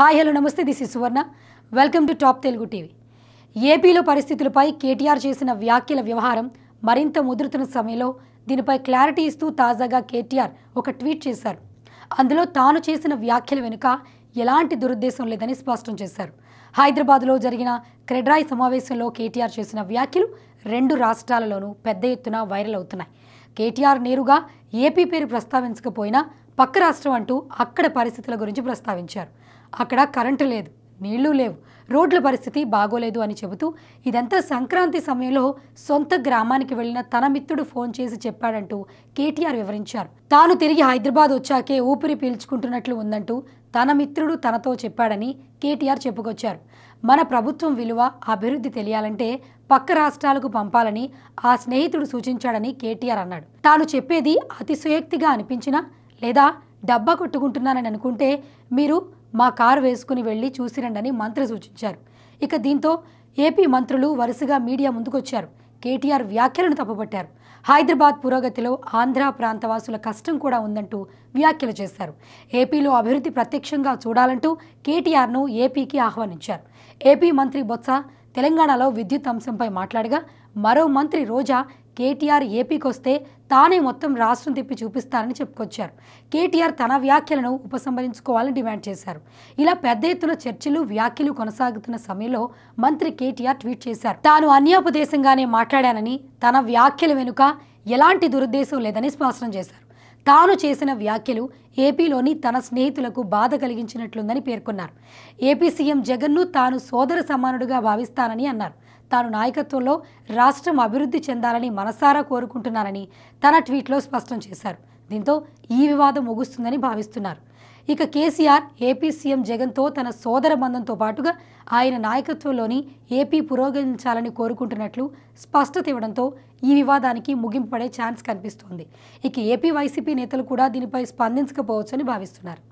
hi hello నమస్తే this is Suvarna welcome to top Telugu TV ఏపీలో పరిస్థితులపై కేటీఆర్ చేసిన వ్యాఖ్యల వ్యవహారం మరింత ముదురుతున్న సమయంలో దీనిపై క్లారిటీ ఇస్తూ తాజాగా కేటీఆర్ ఒక ట్వీట్ చేశారు అందులో తాను చేసిన వ్యాఖ్యల వెనుక ఎలాంటి దురుద్దేశం లేదని స్పష్టం చేశారు హైదరాబాద్లో జరిగిన క్రెడ్రాయ్ సమావేశంలో కేటీఆర్ చేసిన వ్యాఖ్యలు రెండు రాష్ట్రాలలోనూ పెద్ద ఎత్తున వైరల్ అవుతున్నాయి కేటీఆర్ నేరుగా ఏపీ పేరు ప్రస్తావించకపోయినా పక్క రాష్ట్రం అంటూ అక్కడ పరిస్థితుల గురించి ప్రస్తావించారు అక్కడ కరెంటు లేదు నీళ్లు లేవు రోడ్ల పరిస్థితి బాగోలేదు అని చెబుతూ ఇదంతా సంక్రాంతి సమయంలో సొంత గ్రామానికి వెళ్లిన తన మిత్రుడు ఫోన్ చేసి చెప్పాడంటూ కేటీఆర్ వివరించారు తాను తిరిగి హైదరాబాద్ వచ్చాకే ఊపిరి పీల్చుకుంటున్నట్లు ఉందంటూ తన మిత్రుడు తనతో చెప్పాడని కేటీఆర్ చెప్పుకొచ్చారు మన ప్రభుత్వం విలువ అభివృద్ధి తెలియాలంటే పక్క రాష్ట్రాలకు పంపాలని ఆ స్నేహితుడు సూచించాడని కేటీఆర్ అన్నాడు తాను చెప్పేది అతిశయోక్తిగా అనిపించినా లేదా డబ్బా కొట్టుకుంటున్నానని అనుకుంటే మీరు మా కారు వేసుకుని వెళ్ళి చూసిరండని మంత్రి సూచించారు ఇక దీంతో ఏపీ మంత్రులు వరుసగా మీడియా ముందుకొచ్చారు కేటీఆర్ వ్యాఖ్యలను తప్పుపట్టారు హైదరాబాద్ పురోగతిలో ఆంధ్ర ప్రాంతవాసుల కష్టం కూడా ఉందంటూ వ్యాఖ్యలు చేశారు ఏపీలో అభివృద్ధి ప్రత్యక్షంగా చూడాలంటూ కేటీఆర్ను ఏపీకి ఆహ్వానించారు ఏపీ మంత్రి బొత్స తెలంగాణలో విద్యుత్ అంశంపై మాట్లాడగా మరో మంత్రి రోజా కేటీఆర్ ఏపీకొస్తే తానే మొత్తం రాష్ట్రం తిప్పి చూపిస్తారని చెప్పుకొచ్చారు కేటీఆర్ తన వ్యాఖ్యలను ఉపసంహరించుకోవాలని డిమాండ్ చేశారు ఇలా పెద్ద ఎత్తున చర్చలు వ్యాఖ్యలు కొనసాగుతున్న సమయంలో మంత్రి కేటీఆర్ ట్వీట్ చేశారు తాను అన్యాపదేశంగానే మాట్లాడానని తన వ్యాఖ్యల వెనుక ఎలాంటి దురుద్దేశం లేదని స్పష్టం చేశారు తాను చేసిన వ్యాఖ్యలు ఏపీలోని తన స్నేహితులకు బాధ కలిగించినట్లుందని పేర్కొన్నారు ఏపీ సీఎం జగన్ను తాను సోదర సమానుడుగా భావిస్తానని అన్నారు తాను నాయకత్వంలో రాష్ట్రం అభివృద్ధి చెందాలని మనసారా కోరుకుంటున్నానని తన ట్వీట్లో స్పష్టం చేశారు దీంతో ఈ వివాదం ముగుస్తుందని భావిస్తున్నారు ఇక కేసీఆర్ ఏపీ సీఎం జగన్తో తన సోదర బంధంతో పాటుగా ఆయన నాయకత్వంలోని ఏపీ పురోగమించాలని కోరుకుంటున్నట్లు స్పష్టత ఇవ్వడంతో ఈ వివాదానికి ముగింపు పడే ఛాన్స్ కనిపిస్తోంది ఇక ఏపీ వైసీపీ నేతలు కూడా దీనిపై స్పందించకపోవచ్చని భావిస్తున్నారు